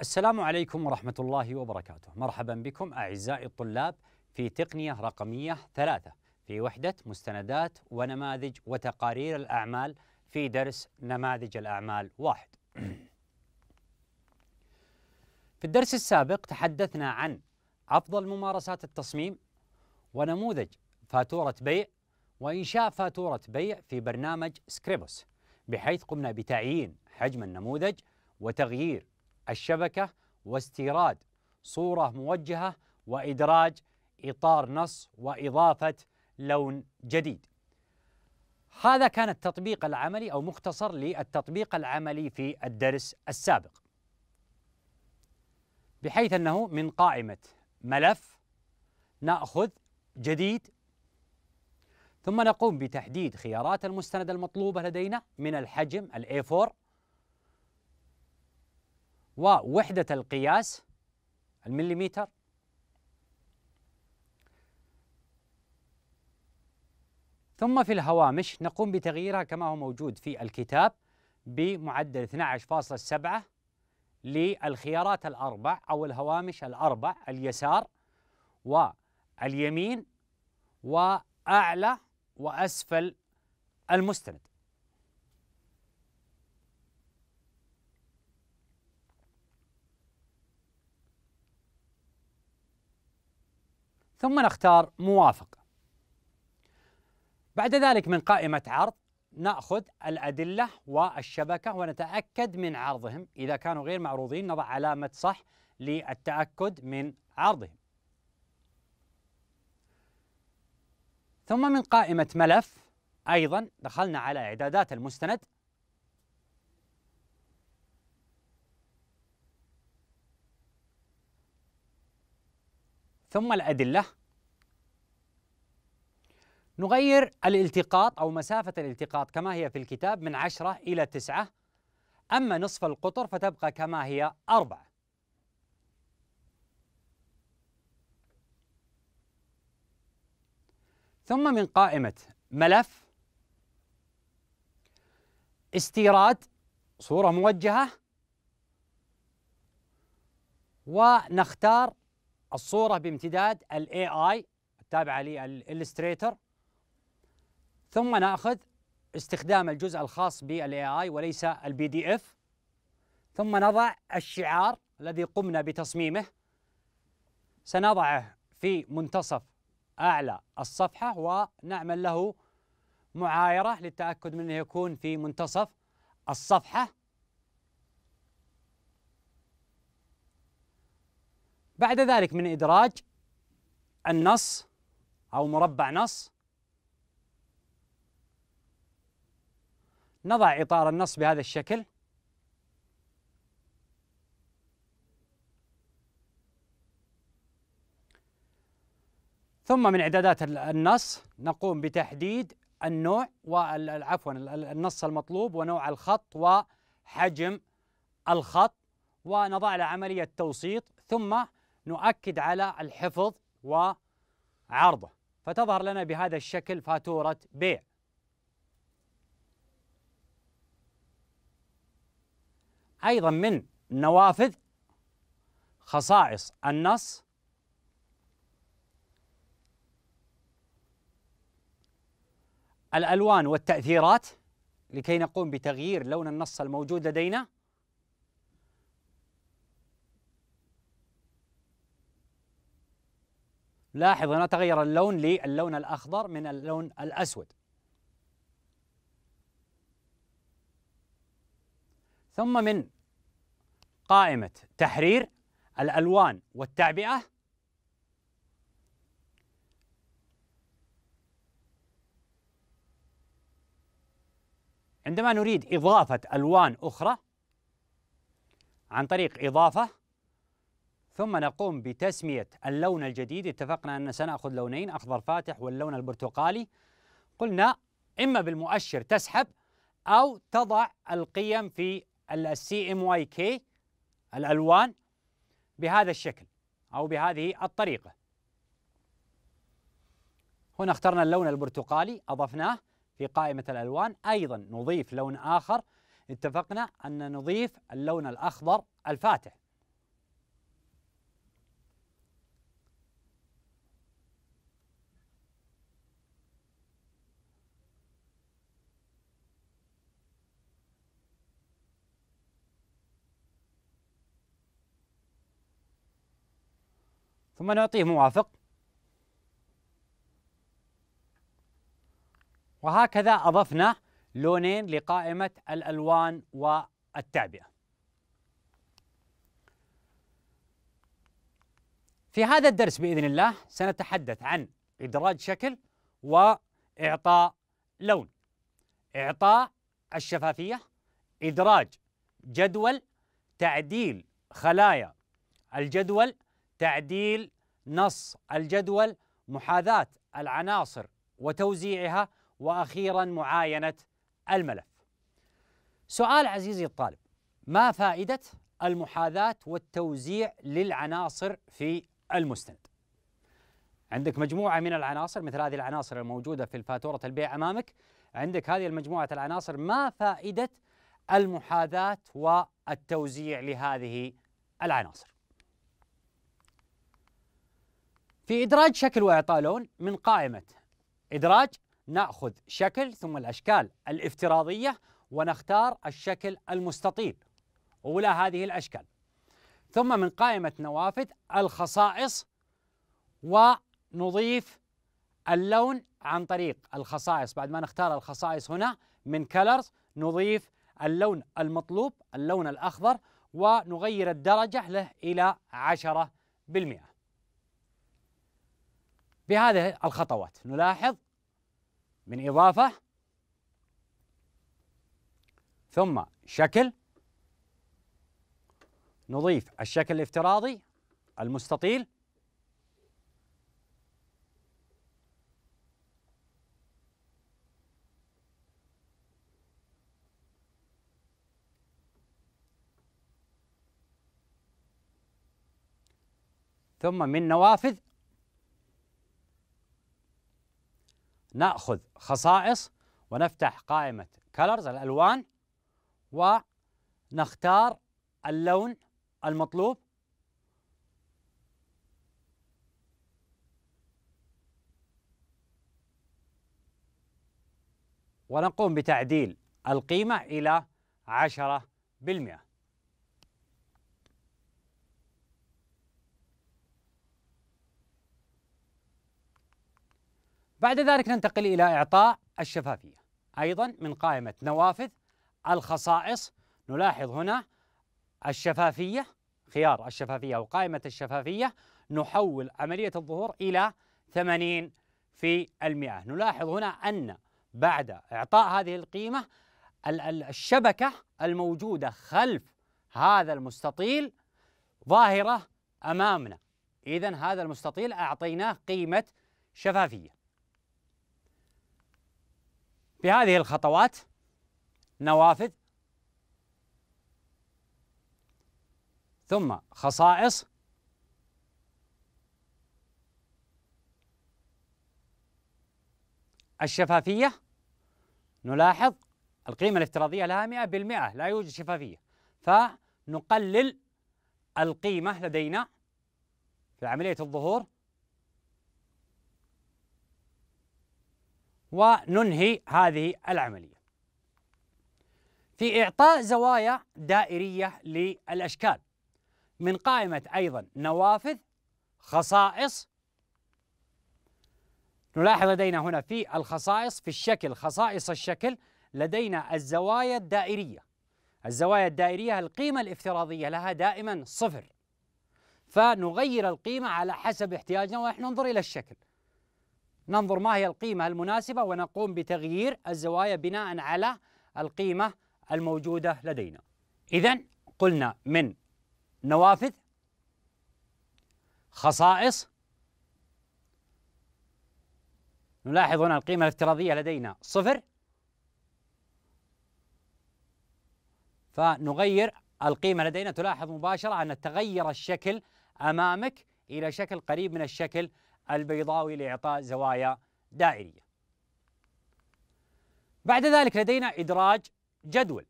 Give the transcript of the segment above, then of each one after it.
السلام عليكم ورحمة الله وبركاته مرحبا بكم أعزائي الطلاب في تقنية رقمية ثلاثة في وحدة مستندات ونماذج وتقارير الأعمال في درس نماذج الأعمال واحد في الدرس السابق تحدثنا عن أفضل ممارسات التصميم ونموذج فاتورة بيع وإنشاء فاتورة بيع في برنامج سكريبوس بحيث قمنا بتعيين حجم النموذج وتغيير الشبكة واستيراد صورة موجهة وإدراج إطار نص وإضافة لون جديد هذا كان التطبيق العملي أو مختصر للتطبيق العملي في الدرس السابق بحيث أنه من قائمة ملف نأخذ جديد ثم نقوم بتحديد خيارات المستند المطلوبة لدينا من الحجم ال A4 ووحدة القياس المليمتر ثم في الهوامش نقوم بتغييرها كما هو موجود في الكتاب بمعدل 12.7 للخيارات الأربع أو الهوامش الأربع اليسار واليمين وأعلى وأسفل المستند ثم نختار موافق بعد ذلك من قائمة عرض نأخذ الأدلة والشبكة ونتأكد من عرضهم إذا كانوا غير معروضين نضع علامة صح للتأكد من عرضهم ثم من قائمة ملف أيضا دخلنا على إعدادات المستند ثم الأدلة نغير الالتقاط أو مسافة الالتقاط كما هي في الكتاب من عشرة إلى تسعة أما نصف القطر فتبقى كما هي أربعة ثم من قائمة ملف استيراد صورة موجهة ونختار الصورة بامتداد الـ AI التابعة للإلستريتر ثم نأخذ استخدام الجزء الخاص بالـ AI وليس البي دي اف ثم نضع الشعار الذي قمنا بتصميمه سنضعه في منتصف أعلى الصفحة ونعمل له معايرة للتأكد من أنه يكون في منتصف الصفحة بعد ذلك من إدراج النص أو مربع نص نضع إطار النص بهذا الشكل ثم من إعدادات النص نقوم بتحديد النوع عفوا النص المطلوب ونوع الخط وحجم الخط ونضع له عملية توسيط ثم نؤكد على الحفظ وعرضه فتظهر لنا بهذا الشكل فاتورة بيع أيضا من نوافذ خصائص النص الألوان والتأثيرات لكي نقوم بتغيير لون النص الموجود لدينا لاحظ هنا تغير اللون للون الأخضر من اللون الأسود ثم من قائمة تحرير الألوان والتعبئة عندما نريد إضافة ألوان أخرى عن طريق إضافة ثم نقوم بتسمية اللون الجديد اتفقنا أن سنأخذ لونين أخضر فاتح واللون البرتقالي قلنا إما بالمؤشر تسحب أو تضع القيم في السي ام واي كي الألوان بهذا الشكل أو بهذه الطريقة هنا اخترنا اللون البرتقالي أضفناه في قائمة الألوان أيضا نضيف لون آخر اتفقنا أن نضيف اللون الأخضر الفاتح ثم نعطيه موافق وهكذا أضفنا لونين لقائمة الألوان والتعبئة في هذا الدرس بإذن الله سنتحدث عن إدراج شكل وإعطاء لون إعطاء الشفافية إدراج جدول تعديل خلايا الجدول تعديل نص الجدول محاذاة العناصر وتوزيعها وأخيرا معاينة الملف سؤال عزيزي الطالب ما فائدة المحاذاة والتوزيع للعناصر في المستند عندك مجموعة من العناصر مثل هذه العناصر الموجودة في الفاتورة البيع أمامك عندك هذه المجموعة العناصر ما فائدة المحاذاة والتوزيع لهذه العناصر في إدراج شكل وإعطاء لون من قائمة إدراج نأخذ شكل ثم الأشكال الافتراضية ونختار الشكل المستطيل أولى هذه الأشكال ثم من قائمة نوافذ الخصائص ونضيف اللون عن طريق الخصائص بعد ما نختار الخصائص هنا من كلرز نضيف اللون المطلوب اللون الأخضر ونغير الدرجة له إلى 10% بهذه الخطوات نلاحظ من إضافة ثم شكل نضيف الشكل الافتراضي المستطيل ثم من نوافذ ناخذ خصائص ونفتح قائمه كلرز الالوان ونختار اللون المطلوب ونقوم بتعديل القيمة إلى 10% بعد ذلك ننتقل إلى إعطاء الشفافية أيضا من قائمة نوافذ الخصائص نلاحظ هنا الشفافية خيار الشفافية أو قائمة الشفافية نحول عملية الظهور إلى 80 في المئة نلاحظ هنا أن بعد إعطاء هذه القيمة الشبكة الموجودة خلف هذا المستطيل ظاهرة أمامنا إذا هذا المستطيل أعطيناه قيمة شفافية بهذه الخطوات نوافذ ثم خصائص الشفافية نلاحظ القيمة الافتراضية لها 100% لا يوجد شفافية فنقلل القيمة لدينا في عملية الظهور وننهي هذه العملية في إعطاء زوايا دائرية للأشكال من قائمة أيضا نوافذ خصائص نلاحظ لدينا هنا في الخصائص في الشكل خصائص الشكل لدينا الزوايا الدائرية الزوايا الدائرية القيمة الافتراضية لها دائما صفر فنغير القيمة على حسب احتياجنا ونحن ننظر إلى الشكل ننظر ما هي القيمة المناسبة ونقوم بتغيير الزوايا بناء على القيمة الموجودة لدينا إذا قلنا من نوافذ خصائص نلاحظ هنا القيمة الافتراضية لدينا صفر فنغير القيمة لدينا تلاحظ مباشرة أن تغير الشكل أمامك إلى شكل قريب من الشكل البيضاوي لإعطاء زوايا دائرية بعد ذلك لدينا إدراج جدول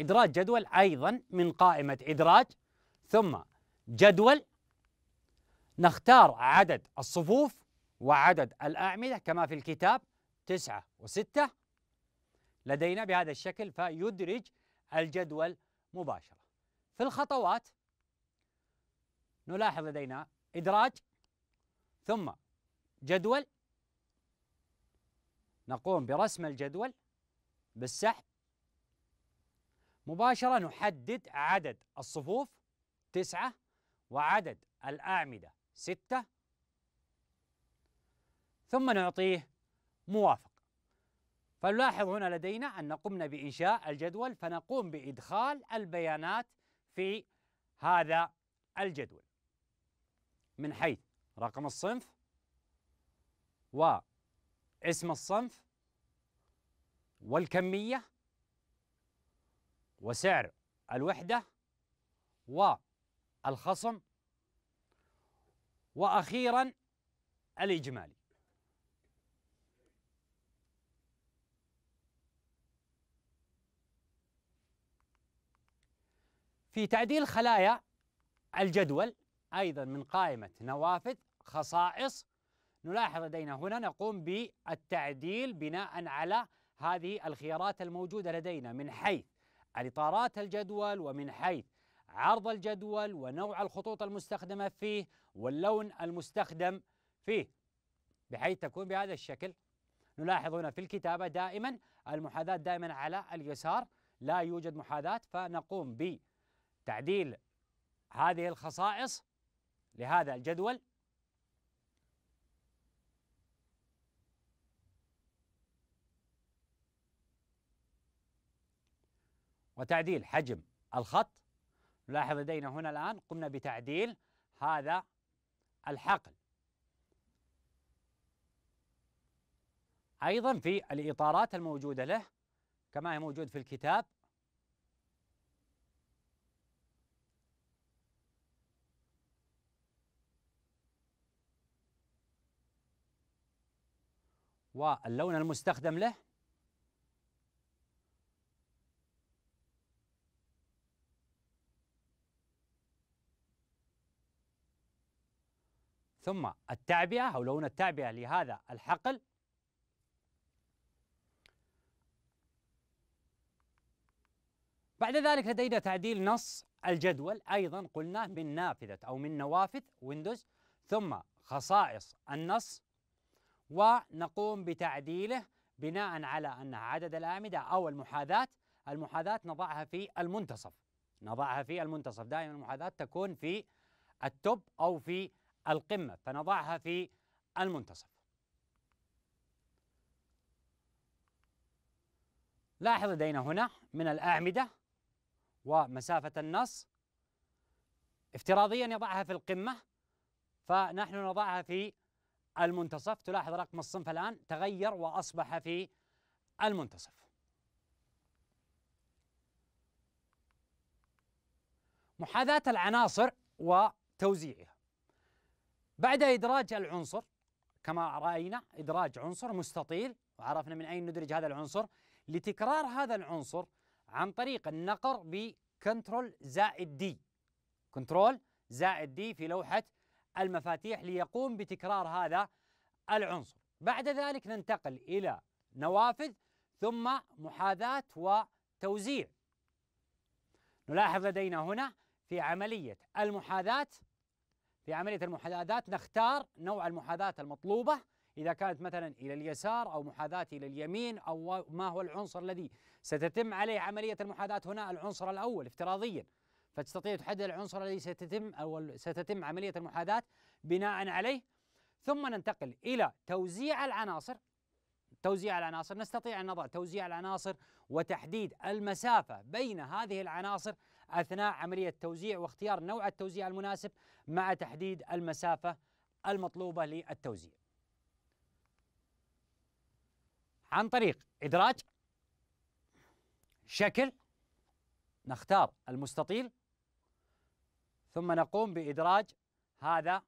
إدراج جدول أيضا من قائمة إدراج ثم جدول نختار عدد الصفوف وعدد الأعمدة كما في الكتاب تسعة وستة لدينا بهذا الشكل فيدرج الجدول مباشرة في الخطوات نلاحظ لدينا إدراج ثم جدول نقوم برسم الجدول بالسحب مباشرة نحدد عدد الصفوف تسعة وعدد الأعمدة ستة ثم نعطيه موافق فنلاحظ هنا لدينا أن قمنا بإنشاء الجدول فنقوم بإدخال البيانات في هذا الجدول من حيث رقم الصنف واسم الصنف والكمية وسعر الوحدة والخصم وأخيرا الإجمالي في تعديل خلايا الجدول أيضا من قائمة نوافذ خصائص نلاحظ لدينا هنا نقوم بالتعديل بناء على هذه الخيارات الموجوده لدينا من حيث الاطارات الجدول ومن حيث عرض الجدول ونوع الخطوط المستخدمه فيه واللون المستخدم فيه بحيث تكون بهذا الشكل نلاحظ هنا في الكتابه دائما المحاذاه دائما على اليسار لا يوجد محاذاه فنقوم بتعديل هذه الخصائص لهذا الجدول وتعديل حجم الخط نلاحظ لدينا هنا الآن قمنا بتعديل هذا الحقل أيضا في الإطارات الموجودة له كما هي موجود في الكتاب واللون المستخدم له ثم التعبئة أو لون التعبئة لهذا الحقل بعد ذلك لدينا تعديل نص الجدول أيضا قلناه من نافذة أو من نوافذ ويندوز ثم خصائص النص ونقوم بتعديله بناء على أن عدد الأعمدة أو المحاذاة المحاذاة نضعها في المنتصف نضعها في المنتصف دائما المحاذاة تكون في التوب أو في القمة فنضعها في المنتصف لاحظ لدينا هنا من الأعمدة ومسافة النص افتراضيا يضعها في القمة فنحن نضعها في المنتصف تلاحظ رقم الصنف الآن تغير وأصبح في المنتصف محاذاة العناصر وتوزيعها بعد إدراج العنصر كما رأينا إدراج عنصر مستطيل وعرفنا من أين ندرج هذا العنصر لتكرار هذا العنصر عن طريق النقر بكنترول زائد دي كنترول زائد دي في لوحة المفاتيح ليقوم بتكرار هذا العنصر بعد ذلك ننتقل إلى نوافذ ثم محاذاة وتوزيع نلاحظ لدينا هنا في عملية المحاذاة في عملية المحاذاة نختار نوع المحاذاة المطلوبة إذا كانت مثلا إلى اليسار أو محاذاة إلى اليمين أو ما هو العنصر الذي ستتم عليه عملية المحاذاة هنا العنصر الأول افتراضيا فتستطيع تحدد العنصر الذي ستتم أو ستتم عملية المحاذاة بناء عليه ثم ننتقل إلى توزيع العناصر توزيع العناصر نستطيع أن نضع توزيع العناصر وتحديد المسافة بين هذه العناصر أثناء عملية توزيع واختيار نوع التوزيع المناسب مع تحديد المسافة المطلوبة للتوزيع عن طريق إدراج شكل نختار المستطيل ثم نقوم بإدراج هذا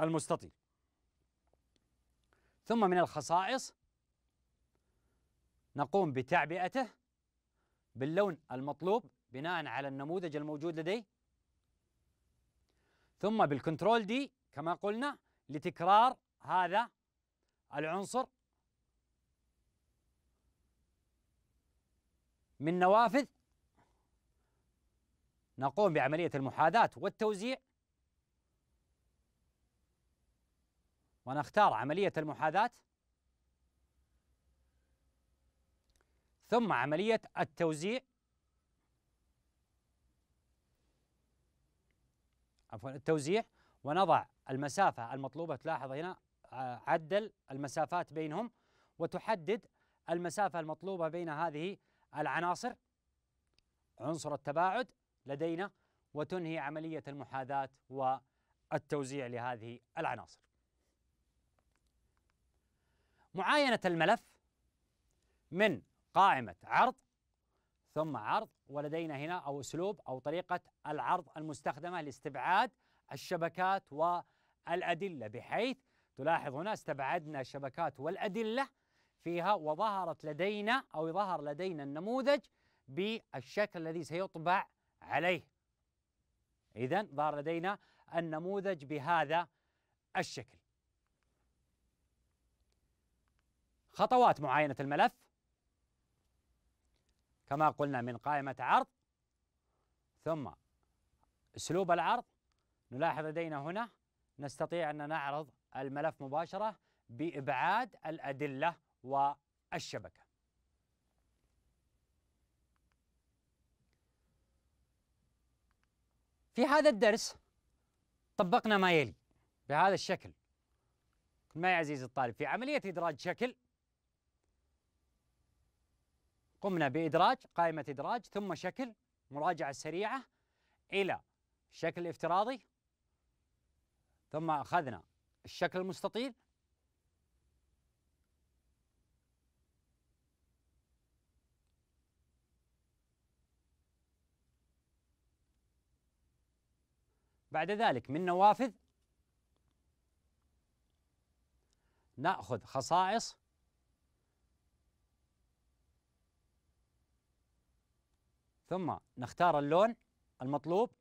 المستطيل ثم من الخصائص نقوم بتعبئته باللون المطلوب بناء على النموذج الموجود لدي ثم بالكنترول دي كما قلنا لتكرار هذا العنصر من نوافذ نقوم بعملية المحاذاة والتوزيع ونختار عملية المحاذاة ثم عملية التوزيع عفوا التوزيع ونضع المسافة المطلوبة تلاحظ هنا آه، عدل المسافات بينهم وتحدد المسافة المطلوبة بين هذه العناصر عنصر التباعد لدينا وتنهي عملية المحاذاة والتوزيع لهذه العناصر. معاينة الملف من قائمة عرض ثم عرض ولدينا هنا أو أسلوب أو طريقة العرض المستخدمة لاستبعاد الشبكات والأدلة بحيث تلاحظ هنا استبعدنا الشبكات والأدلة فيها وظهرت لدينا أو ظهر لدينا النموذج بالشكل الذي سيطبع عليه إذا ظهر لدينا النموذج بهذا الشكل خطوات معاينة الملف كما قلنا من قائمة عرض ثم اسلوب العرض نلاحظ لدينا هنا نستطيع ان نعرض الملف مباشره بابعاد الادله والشبكه. في هذا الدرس طبقنا ما يلي بهذا الشكل. ما يا عزيزي الطالب في عمليه ادراج شكل قمنا بإدراج قائمة إدراج ثم شكل مراجعة سريعة إلى شكل افتراضي ثم أخذنا الشكل المستطيل بعد ذلك من نوافذ ناخذ خصائص ثم نختار اللون المطلوب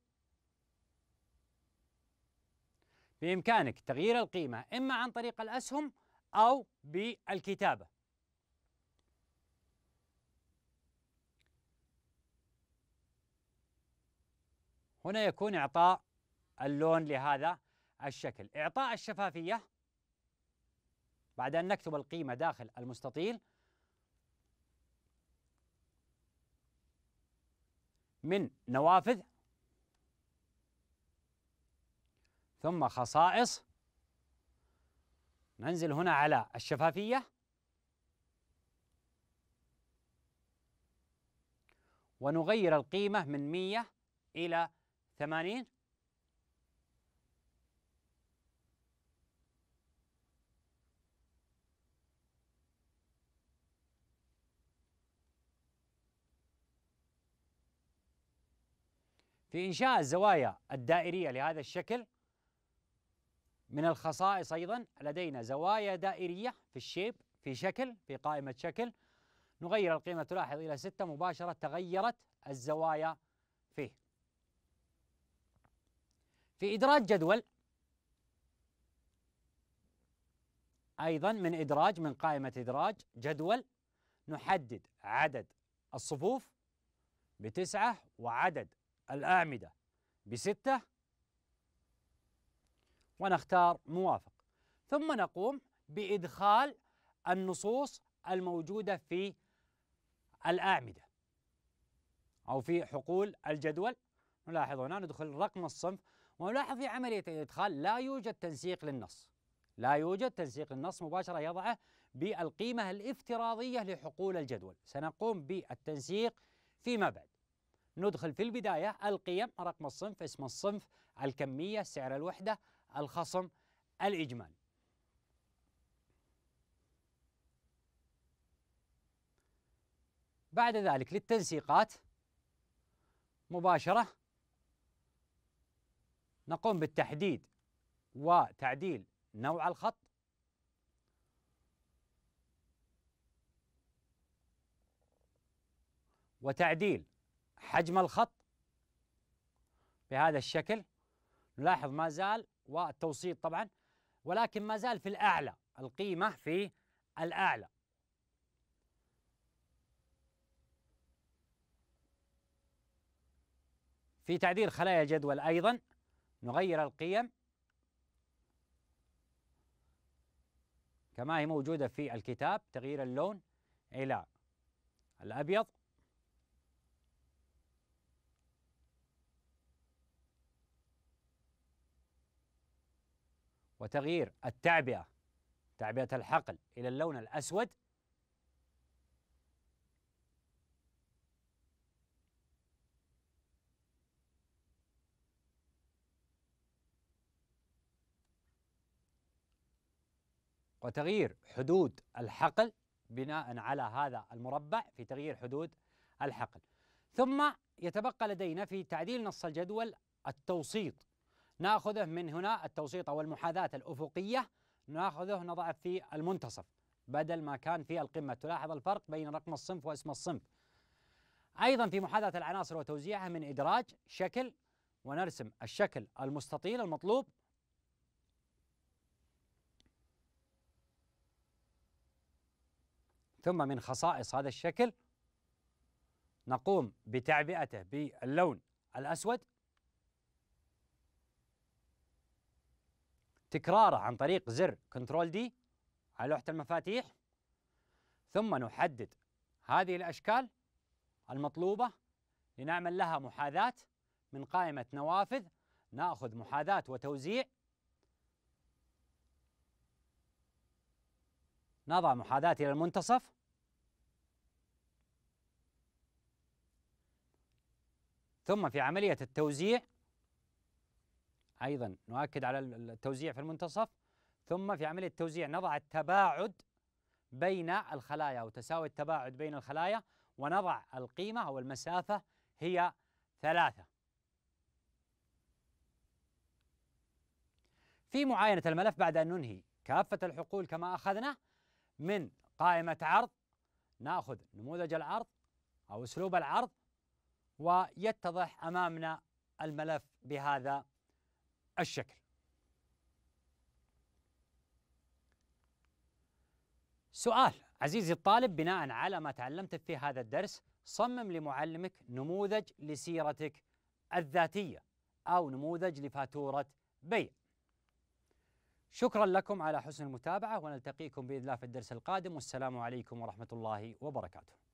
بإمكانك تغيير القيمة إما عن طريق الأسهم أو بالكتابة هنا يكون إعطاء اللون لهذا الشكل إعطاء الشفافية بعد أن نكتب القيمة داخل المستطيل من نوافذ ثم خصائص ننزل هنا على الشفافية ونغير القيمة من 100 إلى 80 في إنشاء الزوايا الدائرية لهذا الشكل من الخصائص أيضا لدينا زوايا دائرية في الشيب في شكل في قائمة شكل نغير القيمة تلاحظ إلى ستة مباشرة تغيرت الزوايا فيه في إدراج جدول أيضا من إدراج من قائمة إدراج جدول نحدد عدد الصفوف بتسعة وعدد الأعمدة بستة ونختار موافق ثم نقوم بإدخال النصوص الموجودة في الأعمدة أو في حقول الجدول نلاحظ هنا ندخل رقم الصنف ونلاحظ في عملية الإدخال لا يوجد تنسيق للنص لا يوجد تنسيق للنص مباشرة يضعه بالقيمة الافتراضية لحقول الجدول سنقوم بالتنسيق فيما بعد ندخل في البداية القيم رقم الصنف اسم الصنف الكمية سعر الوحدة الخصم الإجمالي بعد ذلك للتنسيقات مباشرة نقوم بالتحديد وتعديل نوع الخط وتعديل حجم الخط بهذا الشكل نلاحظ ما زال والتوسيط طبعا ولكن ما زال في الأعلى القيمة في الأعلى في تعديل خلايا الجدول أيضا نغير القيم كما هي موجودة في الكتاب تغيير اللون إلى الأبيض وتغيير التعبئة تعبئة الحقل إلى اللون الأسود وتغيير حدود الحقل بناء على هذا المربع في تغيير حدود الحقل ثم يتبقى لدينا في تعديل نص الجدول التوسيط ناخذه من هنا التوسيط او المحاذاه الأفقية ناخذه نضعه في المنتصف بدل ما كان في القمة تلاحظ الفرق بين رقم الصنف واسم الصنف أيضا في محاذاة العناصر وتوزيعها من إدراج شكل ونرسم الشكل المستطيل المطلوب ثم من خصائص هذا الشكل نقوم بتعبئته باللون الأسود تكراره عن طريق زر كنترول دي على لوحة المفاتيح ثم نحدد هذه الأشكال المطلوبة لنعمل لها محاذاة من قائمة نوافذ نأخذ محاذاة وتوزيع نضع محاذاة إلى المنتصف ثم في عملية التوزيع أيضا نؤكد على التوزيع في المنتصف ثم في عملية التوزيع نضع التباعد بين الخلايا أو تساوي التباعد بين الخلايا ونضع القيمة أو المسافة هي ثلاثة في معاينة الملف بعد أن ننهي كافة الحقول كما أخذنا من قائمة عرض ناخذ نموذج العرض او اسلوب العرض ويتضح امامنا الملف بهذا الشكل سؤال عزيزي الطالب بناء على ما تعلمت في هذا الدرس صمم لمعلمك نموذج لسيرتك الذاتية أو نموذج لفاتورة بيع شكرا لكم على حسن المتابعة ونلتقيكم بإذن الله في الدرس القادم والسلام عليكم ورحمة الله وبركاته